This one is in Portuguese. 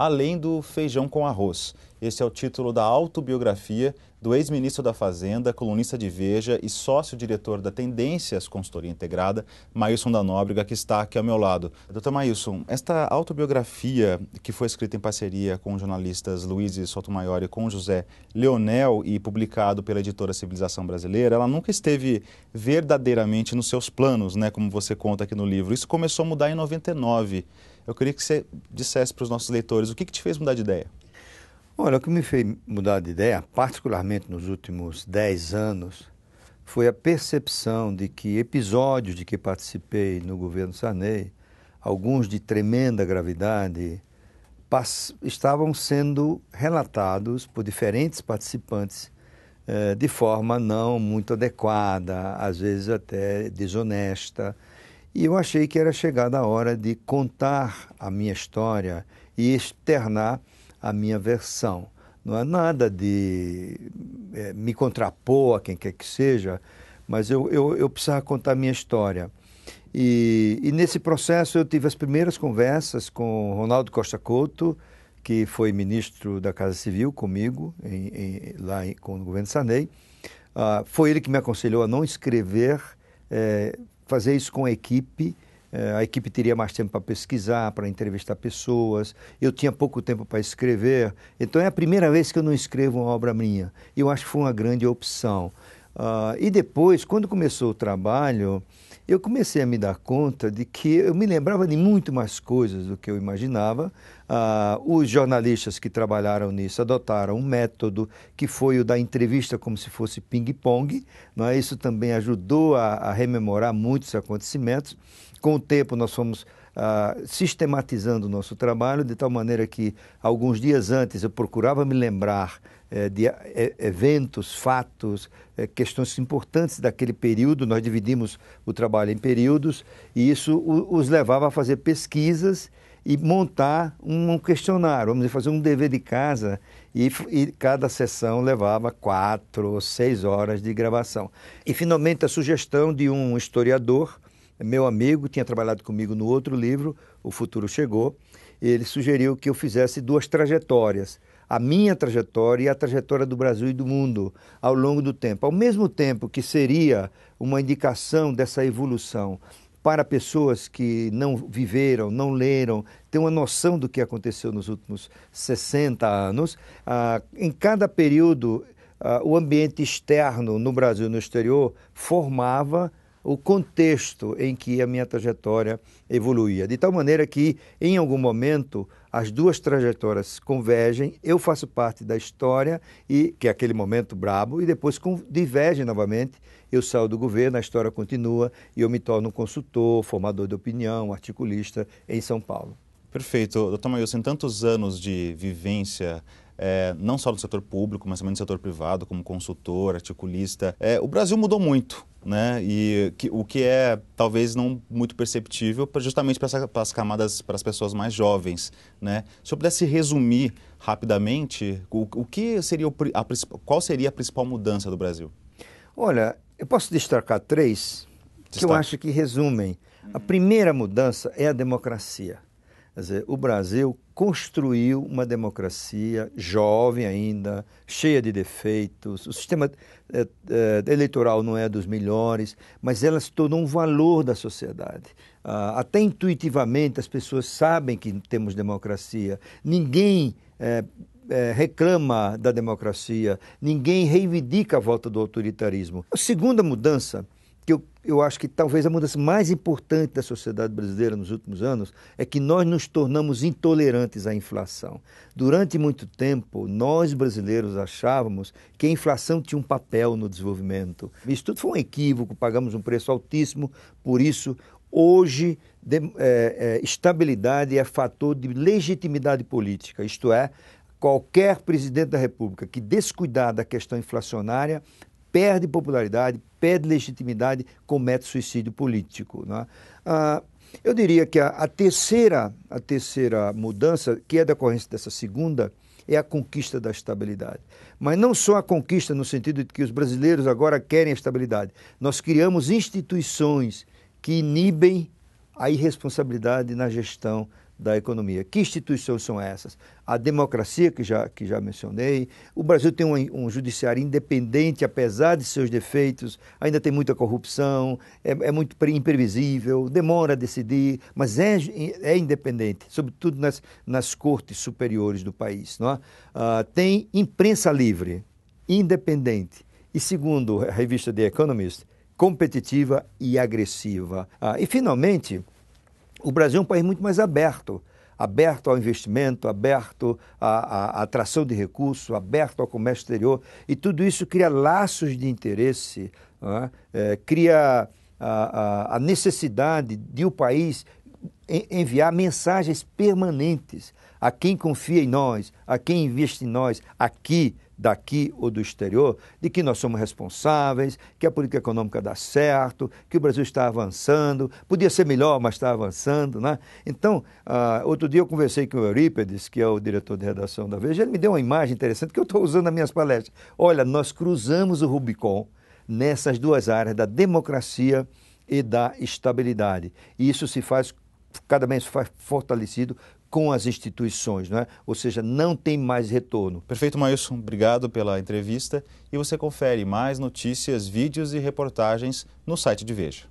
além do feijão com arroz. Esse é o título da autobiografia do ex-ministro da Fazenda, colunista de Veja e sócio-diretor da Tendências Consultoria Integrada, Maílson da Nóbrega, que está aqui ao meu lado. Doutor Maílson, esta autobiografia, que foi escrita em parceria com os jornalistas Luiz Sotomayor e com José Leonel e publicado pela editora Civilização Brasileira, ela nunca esteve verdadeiramente nos seus planos, né, como você conta aqui no livro. Isso começou a mudar em 99. Eu queria que você dissesse para os nossos leitores o que, que te fez mudar de ideia. Olha, o que me fez mudar de ideia, particularmente nos últimos 10 anos, foi a percepção de que episódios de que participei no governo Sarney, alguns de tremenda gravidade, estavam sendo relatados por diferentes participantes eh, de forma não muito adequada, às vezes até desonesta, e eu achei que era chegada a hora de contar a minha história e externar a minha versão. Não é nada de é, me contrapor a quem quer que seja, mas eu, eu, eu precisava contar a minha história. E, e, nesse processo eu tive as primeiras conversas com Ronaldo Costa Couto, que foi ministro da Casa Civil comigo, em, em, lá em, com o governo Sanei. Ah, foi ele que me aconselhou a não escrever é, fazer isso com a equipe. Eh, a equipe teria mais tempo para pesquisar, para entrevistar pessoas. Eu tinha pouco tempo para escrever. Então é a primeira vez que eu não escrevo uma obra minha. Eu acho que foi uma grande opção. Uh, e depois, quando começou o trabalho, eu comecei a me dar conta de que eu me lembrava de muito mais coisas do que eu imaginava. Ah, os jornalistas que trabalharam nisso adotaram um método que foi o da entrevista como se fosse ping-pong. É? Isso também ajudou a, a rememorar muitos acontecimentos. Com o tempo, nós fomos ah, sistematizando o nosso trabalho, de tal maneira que alguns dias antes eu procurava me lembrar eh, de eh, eventos, fatos, eh, questões importantes daquele período. Nós dividimos o trabalho em períodos e isso o, os levava a fazer pesquisas e montar um questionário, vamos dizer, fazer um dever de casa e, e, cada sessão levava quatro ou seis horas de gravação. E finalmente a sugestão de um historiador meu amigo, tinha trabalhado comigo no outro livro, O Futuro Chegou, ele sugeriu que eu fizesse duas trajetórias. A minha trajetória e a trajetória do Brasil e do mundo ao longo do tempo. Ao mesmo tempo que seria uma indicação dessa evolução para pessoas que não viveram, não leram, têm uma noção do que aconteceu nos últimos 60 anos. Ah, em cada período, ah, o ambiente externo no Brasil e no exterior formava o contexto em que a minha trajetória evoluía. De tal maneira que, em algum momento, as duas trajetórias convergem, eu faço parte da história, e que é aquele momento brabo, e depois divergem novamente. Eu saio do governo, a história continua, e eu me torno consultor, formador de opinião, articulista em São Paulo. Perfeito. Doutor Maílson, tantos anos de vivência é, não só no setor público, mas também no setor privado, como consultor, articulista. É, o Brasil mudou muito. Né? E que, o que é talvez não muito perceptível, justamente para as camadas, para as pessoas mais jovens, né? Se eu pudesse resumir rapidamente, o, o que seria o, a, qual seria a principal mudança do Brasil? Olha, eu posso destacar três que eu acho que resumem. A primeira mudança é a democracia. Quer dizer, o Brasil construiu uma democracia jovem ainda, cheia de defeitos. O sistema é, é, eleitoral não é dos melhores, mas ela se tornou um valor da sociedade. Ah, até intuitivamente as pessoas sabem que temos democracia. Ninguém é, reclama da democracia, ninguém reivindica a volta do autoritarismo. A segunda mudança que eu, eu acho que talvez a mudança mais importante da sociedade brasileira nos últimos anos é que nós nos tornamos intolerantes à inflação. Durante muito tempo, nós brasileiros achávamos que a inflação tinha um papel no desenvolvimento. Isso tudo foi um equívoco, pagamos um preço altíssimo, por isso Hoje, de, é, é, estabilidade é fator de legitimidade política, isto é, qualquer presidente da República que descuidar da questão inflacionária perde popularidade, perde legitimidade, comete suicídio político. Né? Ah, eu diria que a, a, terceira, a terceira mudança, que é decorrência dessa segunda, é a conquista da estabilidade. Mas não só a conquista no sentido de que os brasileiros agora querem a estabilidade. Nós criamos instituições que inibem a irresponsabilidade na gestão da economia. Que instituições são essas? A democracia, que já, que já mencionei. O Brasil tem um, um judiciário independente, apesar de seus defeitos, ainda tem muita corrupção, é, é muito imprevisível, demora a decidir, mas é, é independente, sobretudo nas, nas cortes superiores do país. Não é? Ah, tem imprensa livre, independente. E segundo a revista The Economist, competitiva e agressiva. Ah, e, finalmente, o Brasil é um país muito mais aberto aberto ao investimento, aberto à, à, à atração de recursos, aberto ao comércio exterior. E tudo isso cria laços de interesse, é? É, cria a, a, a, necessidade de o país enviar mensagens permanentes a quem confia em nós, a quem investe em nós, aqui daqui ou do exterior, de que nós somos responsáveis, que a política econômica dá certo, que o Brasil está avançando, podia ser melhor, mas está avançando. Né? Então, uh, outro dia eu conversei com o Eurípedes, que é o diretor de redação da Veja, ele me deu uma imagem interessante que eu estou usando nas minhas palestras. Olha, nós cruzamos o Rubicon nessas duas áreas, da democracia e da estabilidade. E isso se faz cada vez mais fortalecido com as instituições, não é? ou seja, não tem mais retorno. Perfeito, Maílson. Obrigado pela entrevista. E você confere mais notícias, vídeos e reportagens no site de Veja.